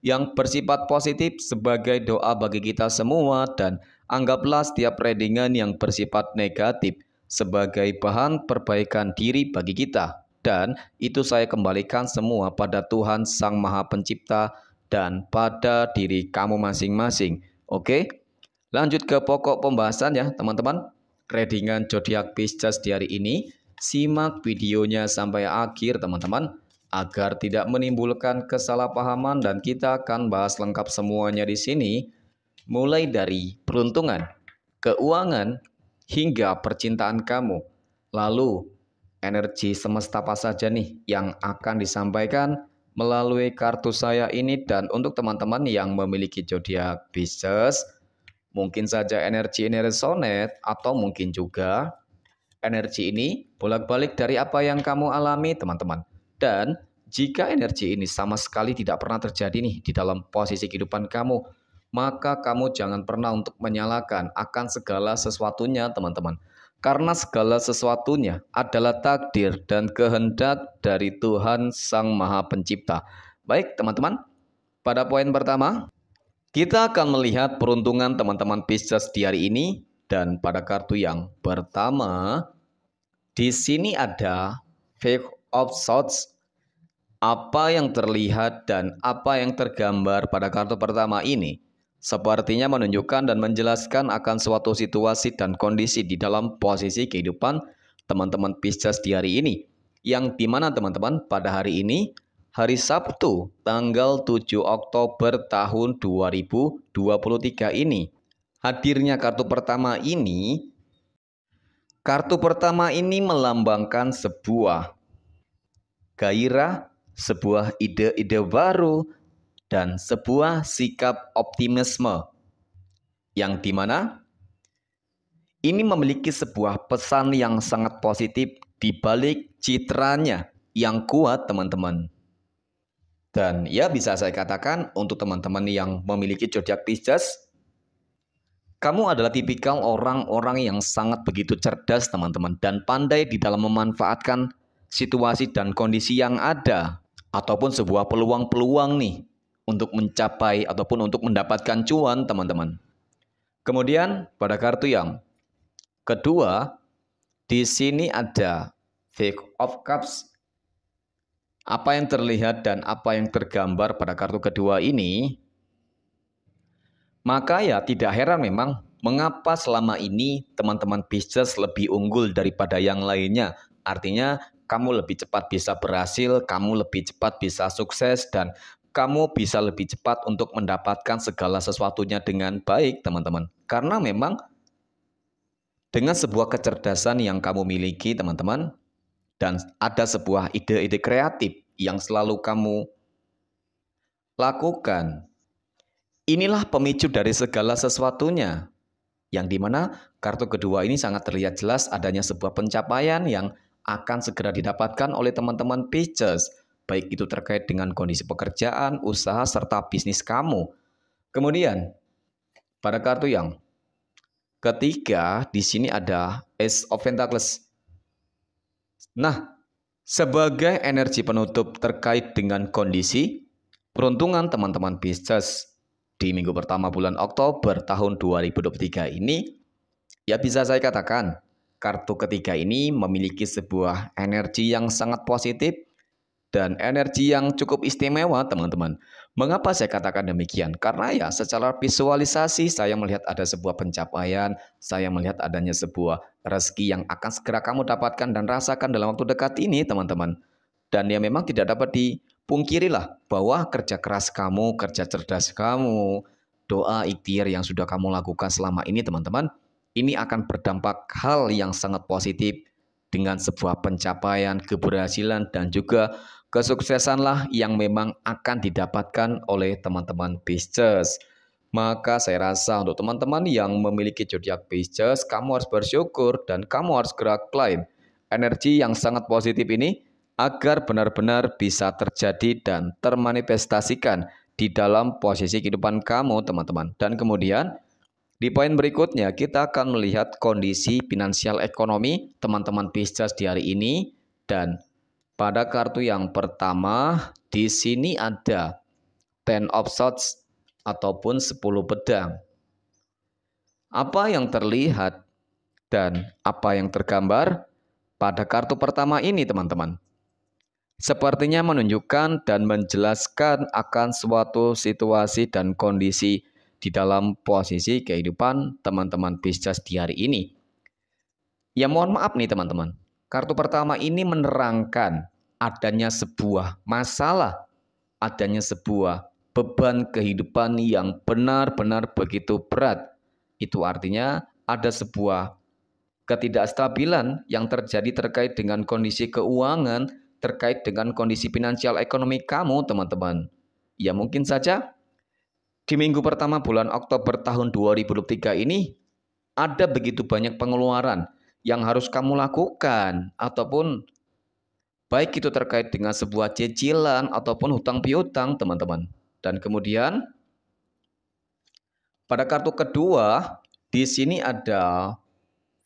yang bersifat positif sebagai doa bagi kita semua dan anggaplah setiap readingan yang bersifat negatif sebagai bahan perbaikan diri bagi kita. Dan itu saya kembalikan semua pada Tuhan Sang Maha Pencipta dan pada diri kamu masing-masing. Oke, lanjut ke pokok pembahasan ya teman-teman. Readingan zodiak Pisces di hari ini. Simak videonya sampai akhir teman-teman agar tidak menimbulkan kesalahpahaman dan kita akan bahas lengkap semuanya di sini mulai dari peruntungan, keuangan hingga percintaan kamu. Lalu energi semesta apa saja nih yang akan disampaikan melalui kartu saya ini dan untuk teman-teman yang memiliki zodiak Pisces mungkin saja energi ini resonate atau mungkin juga energi ini bolak-balik dari apa yang kamu alami teman-teman dan jika energi ini sama sekali tidak pernah terjadi nih di dalam posisi kehidupan kamu, maka kamu jangan pernah untuk menyalahkan akan segala sesuatunya, teman-teman. Karena segala sesuatunya adalah takdir dan kehendak dari Tuhan Sang Maha Pencipta. Baik, teman-teman. Pada poin pertama, kita akan melihat peruntungan teman-teman Pisces di hari ini dan pada kartu yang pertama di sini ada Fake of sorts apa yang terlihat dan apa yang tergambar pada kartu pertama ini sepertinya menunjukkan dan menjelaskan akan suatu situasi dan kondisi di dalam posisi kehidupan teman-teman Pisces di hari ini. Yang dimana teman-teman pada hari ini, hari Sabtu tanggal 7 Oktober tahun 2023 ini. Hadirnya kartu pertama ini, kartu pertama ini melambangkan sebuah gairah, sebuah ide-ide baru, dan sebuah sikap optimisme. Yang dimana ini memiliki sebuah pesan yang sangat positif di balik citranya yang kuat teman-teman. Dan ya bisa saya katakan untuk teman-teman yang memiliki zodiak Pisces, kamu adalah tipikal orang-orang yang sangat begitu cerdas teman-teman dan pandai di dalam memanfaatkan situasi dan kondisi yang ada ataupun sebuah peluang-peluang nih untuk mencapai ataupun untuk mendapatkan cuan teman-teman. Kemudian pada kartu yang kedua di sini ada fake of Cups. Apa yang terlihat dan apa yang tergambar pada kartu kedua ini maka ya tidak heran memang mengapa selama ini teman-teman bisnis lebih unggul daripada yang lainnya. Artinya kamu lebih cepat bisa berhasil, kamu lebih cepat bisa sukses, dan kamu bisa lebih cepat untuk mendapatkan segala sesuatunya dengan baik, teman-teman. Karena memang dengan sebuah kecerdasan yang kamu miliki, teman-teman, dan ada sebuah ide-ide kreatif yang selalu kamu lakukan. Inilah pemicu dari segala sesuatunya, yang dimana kartu kedua ini sangat terlihat jelas adanya sebuah pencapaian yang akan segera didapatkan oleh teman-teman Pisces, baik itu terkait dengan kondisi pekerjaan, usaha, serta bisnis kamu. Kemudian, pada kartu yang ketiga, di sini ada Ace of Pentacles. Nah, sebagai energi penutup terkait dengan kondisi peruntungan teman-teman Pisces di minggu pertama bulan Oktober tahun 2023 ini, ya bisa saya katakan Kartu ketiga ini memiliki sebuah energi yang sangat positif dan energi yang cukup istimewa, teman-teman. Mengapa saya katakan demikian? Karena ya secara visualisasi saya melihat ada sebuah pencapaian, saya melihat adanya sebuah rezeki yang akan segera kamu dapatkan dan rasakan dalam waktu dekat ini, teman-teman. Dan ya memang tidak dapat dipungkiri lah bahwa kerja keras kamu, kerja cerdas kamu, doa ikhtiar yang sudah kamu lakukan selama ini, teman-teman, ini akan berdampak hal yang sangat positif dengan sebuah pencapaian keberhasilan dan juga kesuksesan lah yang memang akan didapatkan oleh teman-teman Pisces. Maka saya rasa untuk teman-teman yang memiliki zodiak Pisces, kamu harus bersyukur dan kamu harus gerak klaim energi yang sangat positif ini agar benar-benar bisa terjadi dan termanifestasikan di dalam posisi kehidupan kamu, teman-teman. Dan kemudian di poin berikutnya, kita akan melihat kondisi finansial ekonomi teman-teman Pisces di hari ini. Dan pada kartu yang pertama, di sini ada Ten of Swords ataupun 10 pedang. Apa yang terlihat dan apa yang tergambar pada kartu pertama ini teman-teman? Sepertinya menunjukkan dan menjelaskan akan suatu situasi dan kondisi di dalam posisi kehidupan teman-teman bisnis di hari ini. Ya mohon maaf nih teman-teman. Kartu pertama ini menerangkan adanya sebuah masalah, adanya sebuah beban kehidupan yang benar-benar begitu berat. Itu artinya ada sebuah ketidakstabilan yang terjadi terkait dengan kondisi keuangan, terkait dengan kondisi finansial ekonomi kamu, teman-teman. Ya mungkin saja di minggu pertama bulan Oktober tahun 2023 ini ada begitu banyak pengeluaran yang harus kamu lakukan ataupun baik itu terkait dengan sebuah cicilan ataupun hutang piutang teman-teman. Dan kemudian pada kartu kedua di sini ada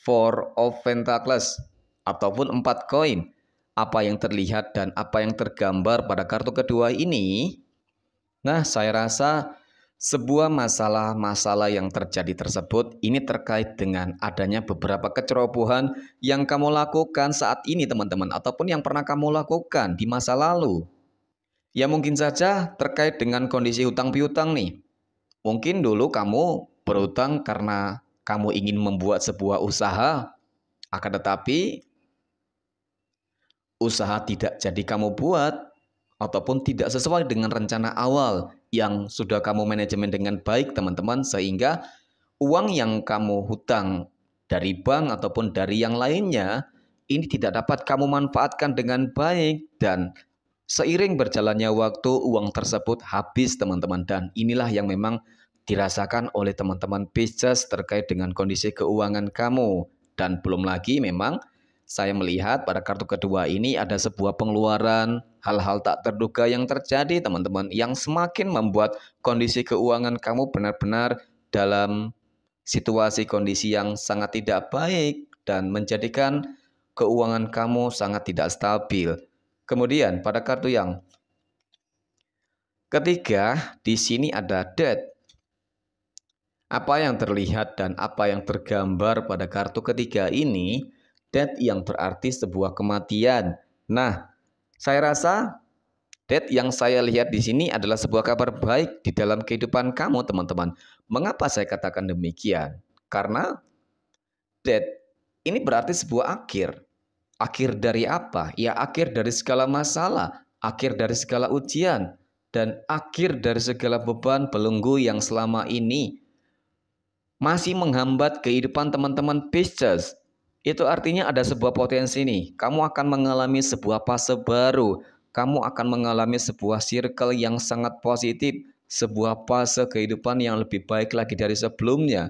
Four of Pentacles ataupun empat koin. Apa yang terlihat dan apa yang tergambar pada kartu kedua ini? Nah, saya rasa sebuah masalah-masalah yang terjadi tersebut ini terkait dengan adanya beberapa kecerobohan yang kamu lakukan saat ini teman-teman ataupun yang pernah kamu lakukan di masa lalu. Ya mungkin saja terkait dengan kondisi hutang piutang nih. Mungkin dulu kamu berhutang karena kamu ingin membuat sebuah usaha, akan tetapi usaha tidak jadi kamu buat ataupun tidak sesuai dengan rencana awal yang sudah kamu manajemen dengan baik teman-teman sehingga uang yang kamu hutang dari bank ataupun dari yang lainnya ini tidak dapat kamu manfaatkan dengan baik dan seiring berjalannya waktu uang tersebut habis teman-teman dan inilah yang memang dirasakan oleh teman-teman Pisces terkait dengan kondisi keuangan kamu dan belum lagi memang saya melihat pada kartu kedua ini ada sebuah pengeluaran hal-hal tak terduga yang terjadi teman-teman yang semakin membuat kondisi keuangan kamu benar-benar dalam situasi kondisi yang sangat tidak baik dan menjadikan keuangan kamu sangat tidak stabil. Kemudian pada kartu yang ketiga di sini ada debt. Apa yang terlihat dan apa yang tergambar pada kartu ketiga ini death yang berarti sebuah kematian. Nah, saya rasa death yang saya lihat di sini adalah sebuah kabar baik di dalam kehidupan kamu, teman-teman. Mengapa saya katakan demikian? Karena death ini berarti sebuah akhir. Akhir dari apa? Ya akhir dari segala masalah, akhir dari segala ujian, dan akhir dari segala beban belenggu yang selama ini masih menghambat kehidupan teman-teman Pisces. Itu artinya ada sebuah potensi nih. Kamu akan mengalami sebuah fase baru. Kamu akan mengalami sebuah circle yang sangat positif. Sebuah fase kehidupan yang lebih baik lagi dari sebelumnya.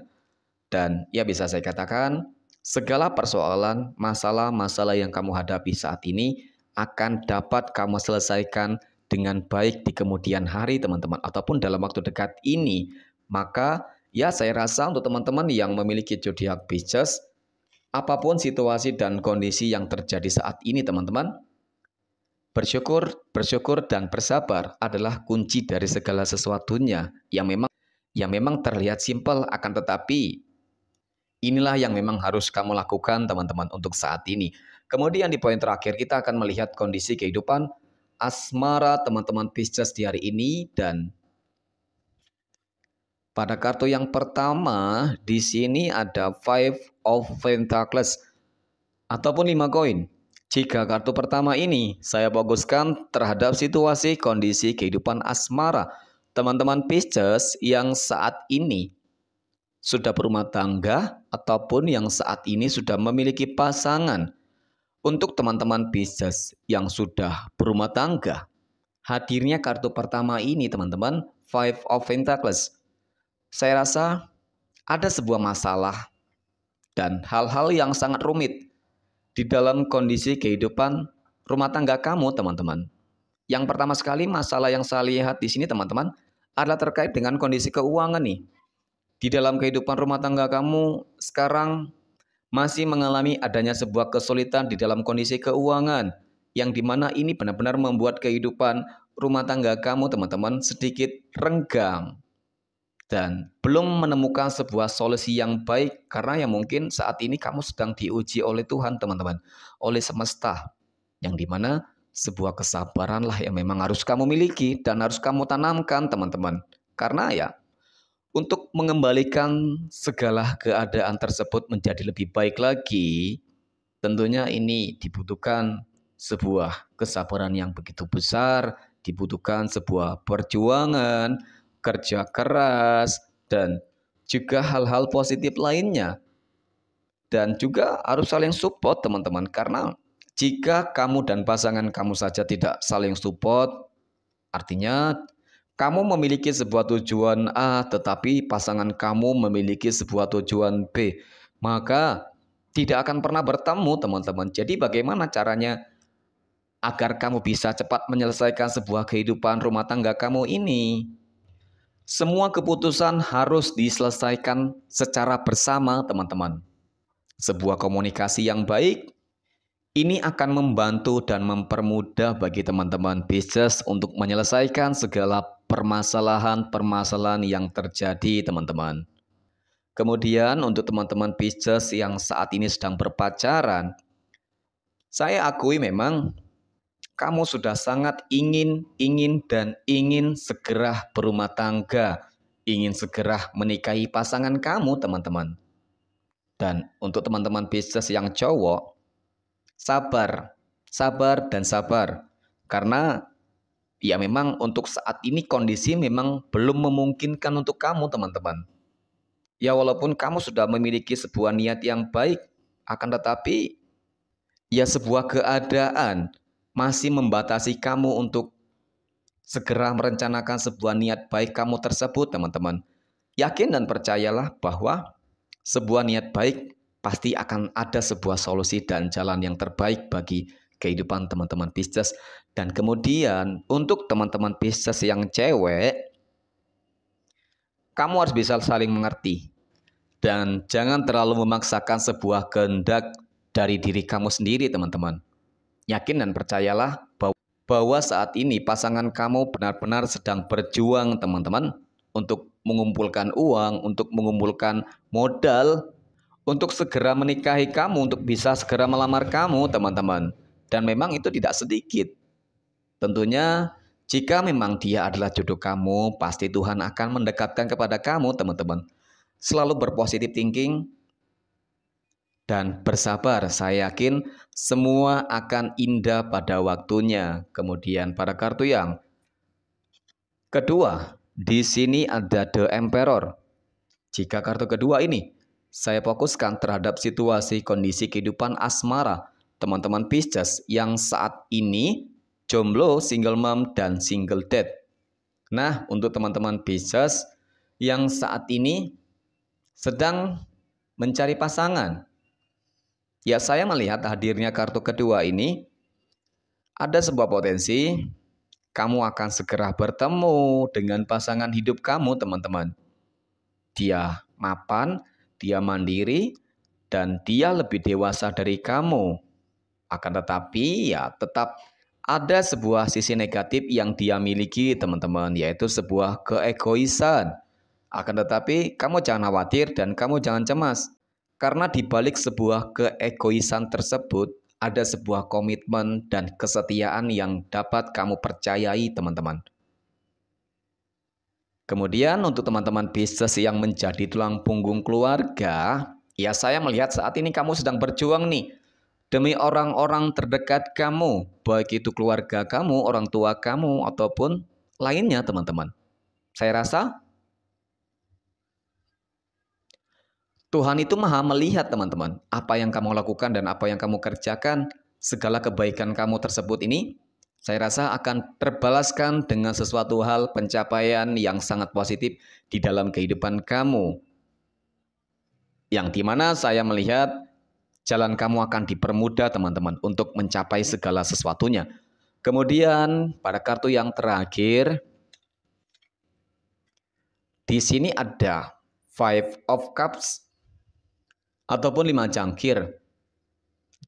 Dan ya bisa saya katakan, segala persoalan, masalah-masalah yang kamu hadapi saat ini akan dapat kamu selesaikan dengan baik di kemudian hari teman-teman ataupun dalam waktu dekat ini. Maka ya saya rasa untuk teman-teman yang memiliki zodiak Pisces apapun situasi dan kondisi yang terjadi saat ini teman-teman, bersyukur, bersyukur dan bersabar adalah kunci dari segala sesuatunya yang memang yang memang terlihat simpel akan tetapi inilah yang memang harus kamu lakukan teman-teman untuk saat ini. Kemudian di poin terakhir kita akan melihat kondisi kehidupan asmara teman-teman Pisces di hari ini dan pada kartu yang pertama di sini ada Five of Pentacles ataupun 5 koin. Jika kartu pertama ini saya fokuskan terhadap situasi kondisi kehidupan asmara teman-teman Pisces yang saat ini sudah berumah tangga ataupun yang saat ini sudah memiliki pasangan. Untuk teman-teman Pisces yang sudah berumah tangga, hadirnya kartu pertama ini teman-teman, Five of Pentacles. Saya rasa ada sebuah masalah dan hal-hal yang sangat rumit di dalam kondisi kehidupan rumah tangga kamu, teman-teman. Yang pertama sekali masalah yang saya lihat di sini, teman-teman, adalah terkait dengan kondisi keuangan nih. Di dalam kehidupan rumah tangga kamu sekarang masih mengalami adanya sebuah kesulitan di dalam kondisi keuangan yang dimana ini benar-benar membuat kehidupan rumah tangga kamu teman-teman sedikit renggang dan belum menemukan sebuah solusi yang baik karena yang mungkin saat ini kamu sedang diuji oleh Tuhan teman-teman oleh semesta yang dimana sebuah kesabaranlah yang memang harus kamu miliki dan harus kamu tanamkan teman-teman karena ya untuk mengembalikan segala keadaan tersebut menjadi lebih baik lagi tentunya ini dibutuhkan sebuah kesabaran yang begitu besar dibutuhkan sebuah perjuangan kerja keras, dan juga hal-hal positif lainnya. Dan juga harus saling support teman-teman karena jika kamu dan pasangan kamu saja tidak saling support, artinya kamu memiliki sebuah tujuan A tetapi pasangan kamu memiliki sebuah tujuan B, maka tidak akan pernah bertemu teman-teman. Jadi bagaimana caranya agar kamu bisa cepat menyelesaikan sebuah kehidupan rumah tangga kamu ini? Semua keputusan harus diselesaikan secara bersama, teman-teman. Sebuah komunikasi yang baik ini akan membantu dan mempermudah bagi teman-teman bisnis untuk menyelesaikan segala permasalahan-permasalahan yang terjadi, teman-teman. Kemudian untuk teman-teman bisnis yang saat ini sedang berpacaran, saya akui memang kamu sudah sangat ingin, ingin, dan ingin segera berumah tangga, ingin segera menikahi pasangan kamu, teman-teman. Dan untuk teman-teman bisnis yang cowok, sabar, sabar, dan sabar, karena ya memang untuk saat ini kondisi memang belum memungkinkan untuk kamu, teman-teman. Ya, walaupun kamu sudah memiliki sebuah niat yang baik, akan tetapi ya sebuah keadaan masih membatasi kamu untuk segera merencanakan sebuah niat baik kamu tersebut, teman-teman. Yakin dan percayalah bahwa sebuah niat baik pasti akan ada sebuah solusi dan jalan yang terbaik bagi kehidupan teman-teman Pisces. Dan kemudian untuk teman-teman Pisces yang cewek, kamu harus bisa saling mengerti. Dan jangan terlalu memaksakan sebuah kehendak dari diri kamu sendiri, teman-teman. Yakin dan percayalah bahwa, saat ini pasangan kamu benar-benar sedang berjuang, teman-teman, untuk mengumpulkan uang, untuk mengumpulkan modal, untuk segera menikahi kamu, untuk bisa segera melamar kamu, teman-teman. Dan memang itu tidak sedikit. Tentunya jika memang dia adalah jodoh kamu, pasti Tuhan akan mendekatkan kepada kamu, teman-teman. Selalu berpositif thinking, dan bersabar. Saya yakin semua akan indah pada waktunya. Kemudian pada kartu yang kedua, di sini ada The Emperor. Jika kartu kedua ini saya fokuskan terhadap situasi kondisi kehidupan asmara teman-teman Pisces yang saat ini jomblo, single mom, dan single dad. Nah, untuk teman-teman Pisces yang saat ini sedang mencari pasangan, Ya saya melihat hadirnya kartu kedua ini ada sebuah potensi kamu akan segera bertemu dengan pasangan hidup kamu, teman-teman. Dia mapan, dia mandiri, dan dia lebih dewasa dari kamu. Akan tetapi, ya, tetap ada sebuah sisi negatif yang dia miliki, teman-teman, yaitu sebuah keegoisan. Akan tetapi, kamu jangan khawatir dan kamu jangan cemas. Karena dibalik sebuah keegoisan tersebut ada sebuah komitmen dan kesetiaan yang dapat kamu percayai teman-teman. Kemudian untuk teman-teman bisnis yang menjadi tulang punggung keluarga, ya saya melihat saat ini kamu sedang berjuang nih demi orang-orang terdekat kamu, baik itu keluarga kamu, orang tua kamu, ataupun lainnya, teman-teman. Saya rasa Tuhan itu maha melihat teman-teman. Apa yang kamu lakukan dan apa yang kamu kerjakan, segala kebaikan kamu tersebut ini, saya rasa akan terbalaskan dengan sesuatu hal pencapaian yang sangat positif di dalam kehidupan kamu. Yang dimana saya melihat jalan kamu akan dipermudah teman-teman untuk mencapai segala sesuatunya. Kemudian pada kartu yang terakhir, di sini ada Five of Cups ataupun lima cangkir.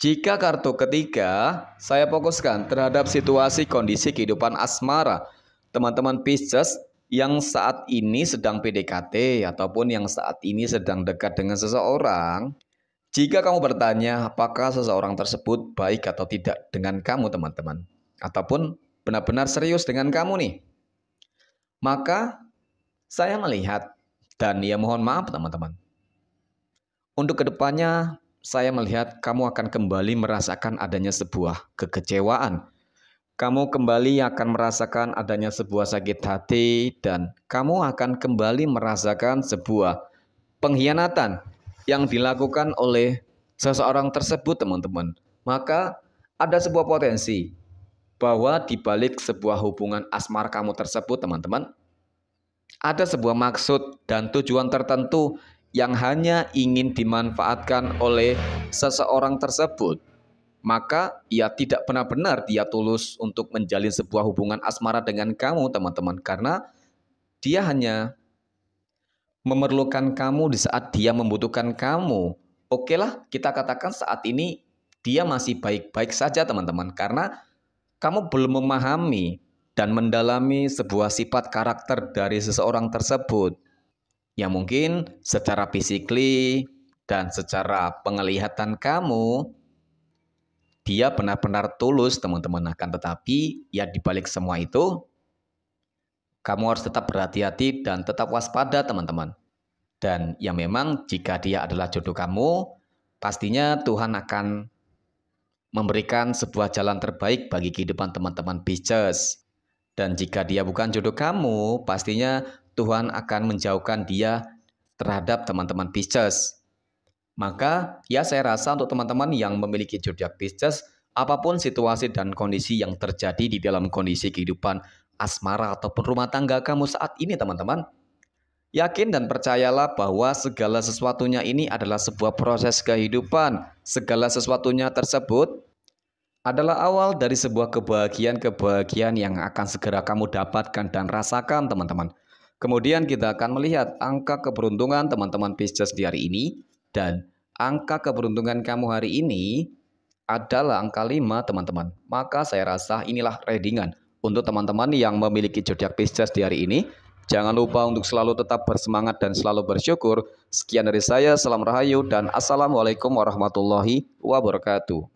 Jika kartu ketiga saya fokuskan terhadap situasi kondisi kehidupan asmara teman-teman Pisces yang saat ini sedang PDKT ataupun yang saat ini sedang dekat dengan seseorang. Jika kamu bertanya apakah seseorang tersebut baik atau tidak dengan kamu teman-teman ataupun benar-benar serius dengan kamu nih. Maka saya melihat dan ya mohon maaf teman-teman untuk kedepannya, saya melihat kamu akan kembali merasakan adanya sebuah kekecewaan. Kamu kembali akan merasakan adanya sebuah sakit hati, dan kamu akan kembali merasakan sebuah pengkhianatan yang dilakukan oleh seseorang tersebut, teman-teman. Maka, ada sebuah potensi bahwa di balik sebuah hubungan asmara kamu tersebut, teman-teman, ada sebuah maksud dan tujuan tertentu yang hanya ingin dimanfaatkan oleh seseorang tersebut, maka ia tidak benar-benar dia tulus untuk menjalin sebuah hubungan asmara dengan kamu, teman-teman, karena dia hanya memerlukan kamu di saat dia membutuhkan kamu. Oke lah, kita katakan saat ini dia masih baik-baik saja, teman-teman, karena kamu belum memahami dan mendalami sebuah sifat karakter dari seseorang tersebut yang mungkin secara fisikly dan secara penglihatan kamu dia benar-benar tulus teman-teman akan tetapi ya dibalik semua itu kamu harus tetap berhati-hati dan tetap waspada teman-teman dan ya memang jika dia adalah jodoh kamu pastinya Tuhan akan memberikan sebuah jalan terbaik bagi kehidupan teman-teman Pisces dan jika dia bukan jodoh kamu pastinya Tuhan akan menjauhkan dia terhadap teman-teman Pisces. Maka ya saya rasa untuk teman-teman yang memiliki zodiak Pisces, apapun situasi dan kondisi yang terjadi di dalam kondisi kehidupan asmara ataupun rumah tangga kamu saat ini teman-teman, Yakin dan percayalah bahwa segala sesuatunya ini adalah sebuah proses kehidupan. Segala sesuatunya tersebut adalah awal dari sebuah kebahagiaan-kebahagiaan yang akan segera kamu dapatkan dan rasakan, teman-teman. Kemudian kita akan melihat angka keberuntungan teman-teman Pisces di hari ini dan angka keberuntungan kamu hari ini adalah angka 5 teman-teman. Maka saya rasa inilah readingan untuk teman-teman yang memiliki zodiak Pisces di hari ini. Jangan lupa untuk selalu tetap bersemangat dan selalu bersyukur. Sekian dari saya, salam rahayu dan assalamualaikum warahmatullahi wabarakatuh.